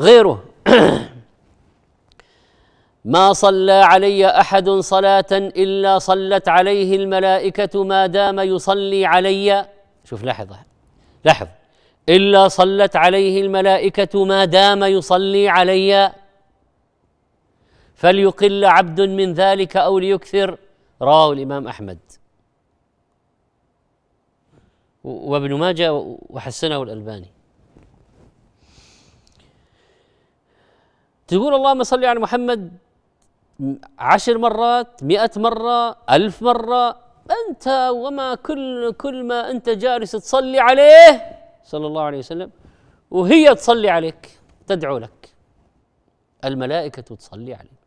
غيره ما صلى علي احد صلاه الا صلت عليه الملائكه ما دام يصلي علي شوف لاحظ لاحظ الا صلت عليه الملائكه ما دام يصلي علي فليقل عبد من ذلك او ليكثر رواه الامام احمد وابن ماجه وحسنه الالباني تقول اللهم صل على محمد عشر مرات مئة مرة ألف مرة أنت وما كل كل ما أنت جالس تصلي عليه صلى الله عليه وسلم وهي تصلي عليك تدعو لك الملائكة تصلي عليك